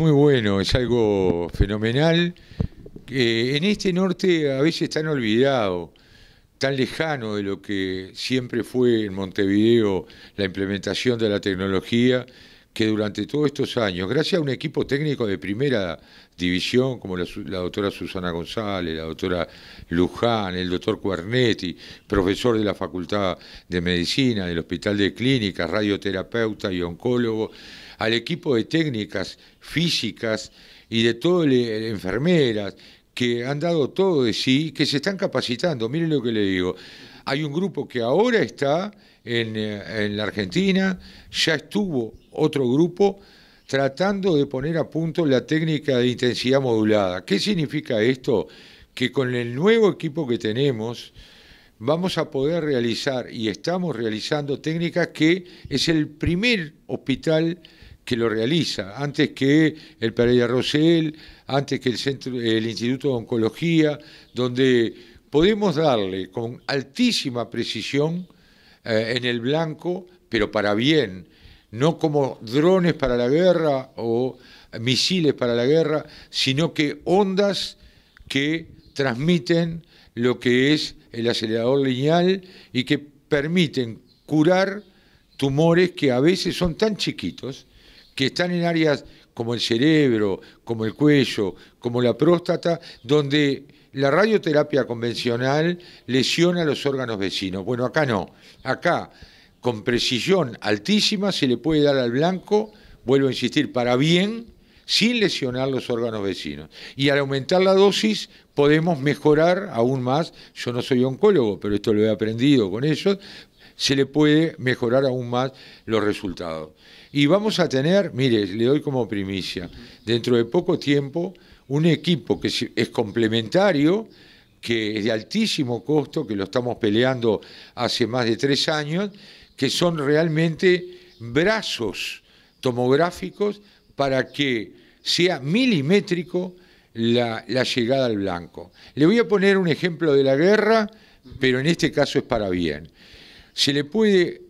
muy bueno, es algo fenomenal. que eh, en este norte a veces tan olvidado, tan lejano de lo que siempre fue en Montevideo la implementación de la tecnología que durante todos estos años, gracias a un equipo técnico de primera división, como la, doctora Susana González, la doctora Luján, el doctor Cuernetti, profesor de la Facultad de Medicina, del Hospital de Clínicas, radioterapeuta y oncólogo, al equipo de técnicas físicas y de todas las enfermeras que han dado todo de sí, que se están capacitando, miren lo que le digo. Hay un grupo que ahora está eh, en, la Argentina, ya estuvo otro grupo tratando de poner a punto la técnica de intensidad modulada. ¿Qué significa esto? Que con el nuevo equipo que tenemos vamos a poder realizar y estamos realizando técnicas que es el primer hospital que lo realiza, antes que el Pereira Rosell, antes que el, centro, el Instituto de Oncología, donde podemos darle con altísima precisión eh, en el blanco, pero para bien, no como drones para la guerra o misiles para la guerra, sino que ondas que transmiten lo que es el acelerador lineal y que permiten curar tumores que a veces son tan chiquitos que están en áreas como el cerebro, como el cuello, como la próstata, donde la radioterapia convencional lesiona los órganos vecinos. Bueno, acá no. Acá, con precisión altísima, se le puede dar al blanco, vuelvo a insistir, para bien, sin lesionar los órganos vecinos. Y al aumentar la dosis podemos mejorar aún más, yo no soy oncólogo, pero esto lo he aprendido con ellos, se le puede mejorar aún más los resultados. Y vamos a tener, mire, le doy como primicia, dentro de poco tiempo un equipo que es complementario, que es de altísimo costo, que lo estamos peleando hace más de tres años, que son realmente brazos tomográficos para que sea milimétrico la, llegada al blanco. Le voy a poner un ejemplo de la guerra, pero en este caso es para bien. Se le puede,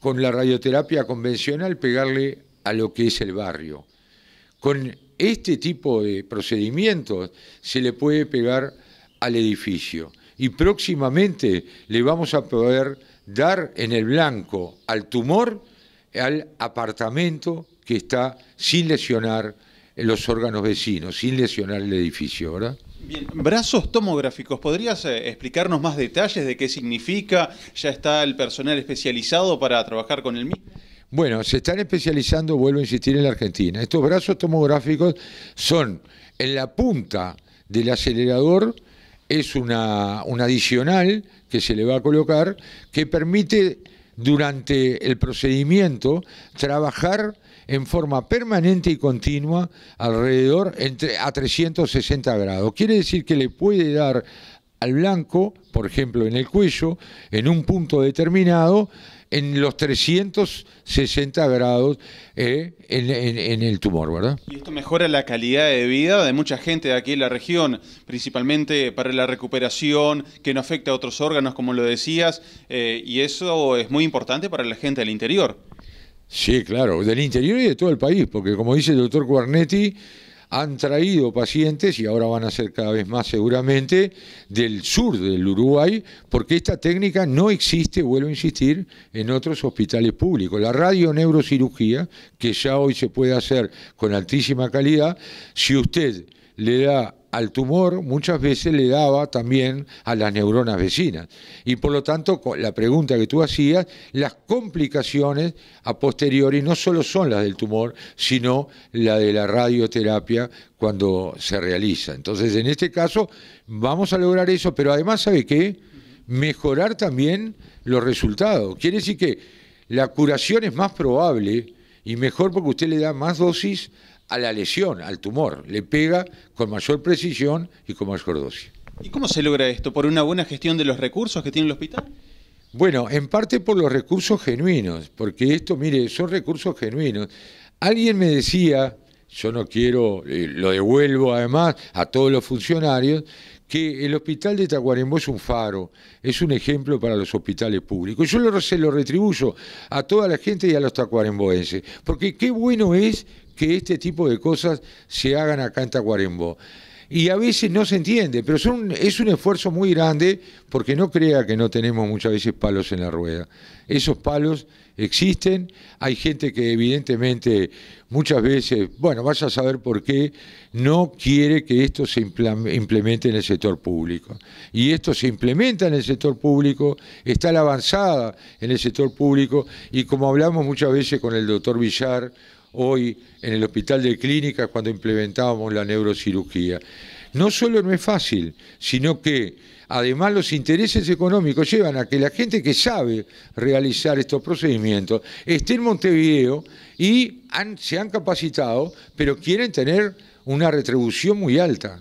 con la radioterapia convencional, pegarle a lo que es el barrio. Con este tipo de procedimientos se le puede pegar al edificio. Y próximamente le vamos a poder dar en el blanco al tumor, al apartamento que está sin lesionar los órganos vecinos, sin lesionar el edificio, ¿verdad? Bien, brazos tomográficos, ¿podrías eh, explicarnos más detalles de qué significa? ¿Ya está el personal especializado para trabajar con el mismo? Bueno, se están especializando, vuelvo a insistir, en la Argentina. Estos brazos tomográficos son en la punta del acelerador, es una, adicional que se le va a colocar que permite durante el procedimiento trabajar en forma permanente y continua alrededor entre, a 360 grados. Quiere decir que le puede dar al blanco, por ejemplo, en el cuello, en un punto determinado, en los 360 grados eh, en, el tumor, ¿verdad? Y esto mejora la calidad de vida de mucha gente de aquí en la región, principalmente para la recuperación, que no afecta a otros órganos, como lo decías, eh, y eso es muy importante para la gente del interior. Sí, claro, del interior y de todo el país, porque como dice el doctor Guarnetti, han traído pacientes y ahora van a ser cada vez más seguramente del sur del Uruguay, porque esta técnica no existe, vuelvo a insistir, en otros hospitales públicos. La radioneurocirugía, que ya hoy se puede hacer con altísima calidad, si usted le da al tumor, muchas veces le daba también a las neuronas vecinas. Y por lo tanto, la pregunta que tú hacías, las complicaciones a posteriori no solo son las del tumor, sino la de la radioterapia cuando se realiza. Entonces, en este caso, vamos a lograr eso, pero además, ¿sabe qué? Mejorar también los resultados. Quiere decir que la curación es más probable y mejor porque usted le da más dosis a la lesión, al tumor, le pega con mayor precisión y con mayor dosis. ¿Y cómo se logra esto? ¿Por una buena gestión de los recursos que tiene el hospital? Bueno, en parte por los recursos genuinos, porque esto, mire, son recursos genuinos. Alguien me decía, yo no quiero, eh, lo devuelvo además a todos los funcionarios, que el hospital de Tacuarembó es un faro, es un ejemplo para los hospitales públicos. Yo se lo retribuyo a toda la gente y a los tacuaremboenses, porque qué bueno es que este tipo de cosas se hagan acá en Tacuarembó. Y a veces no se entiende, pero es un esfuerzo muy grande porque no crea que no tenemos muchas veces palos en la rueda. Esos palos existen, hay gente que evidentemente muchas veces, bueno, vas a saber por qué, no quiere que esto se implemente en el sector público. Y esto se implementa en el sector público, está la avanzada en el sector público y como hablamos muchas veces con el doctor Villar, hoy en el hospital de clínicas cuando implementábamos la neurocirugía. No solo no es fácil, sino que además los intereses económicos llevan a que la gente que sabe realizar estos procedimientos esté en Montevideo y se han capacitado, pero quieren tener una retribución muy alta.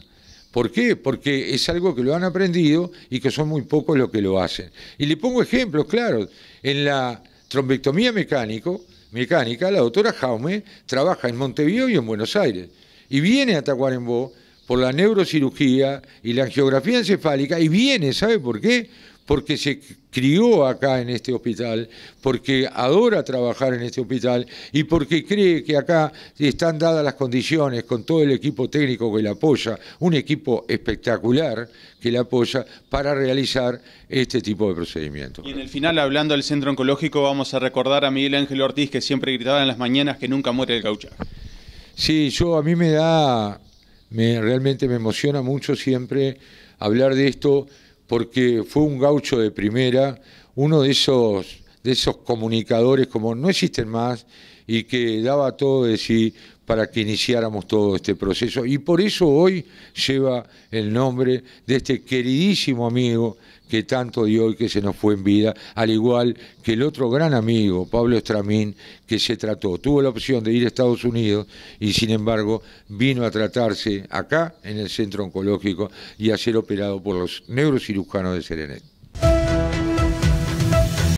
¿Por qué? Porque es algo que lo han aprendido y que son muy pocos los que lo hacen. Y le pongo ejemplos, claro. En la trombectomía mecánico, mecánica, la doctora Jaume trabaja en Montevideo y en Buenos Aires y viene a Tacuarembó por la neurocirugía y la angiografía encefálica y viene, ¿sabe por qué? porque se crió acá en este hospital, porque adora trabajar en este hospital y porque cree que acá están dadas las condiciones con todo el equipo técnico que le apoya, un equipo espectacular que le apoya para realizar este tipo de procedimientos. Y en el final, hablando del centro oncológico, vamos a recordar a Miguel Ángel Ortiz que siempre gritaba en las mañanas que nunca muere el gauchaje. Sí, yo a mí me da, me, realmente me emociona mucho siempre hablar de esto porque fue un gaucho de primera, uno de esos, de esos comunicadores como no existen más y que daba todo de sí para que iniciáramos todo este proceso. Y por eso hoy lleva el nombre de este queridísimo amigo que tanto dio y que se nos fue en vida, al igual que el otro gran amigo, Pablo Estramín, que se trató. Tuvo la opción de ir a Estados Unidos y sin embargo vino a tratarse acá en el centro oncológico y a ser operado por los neurocirujanos de Serenet.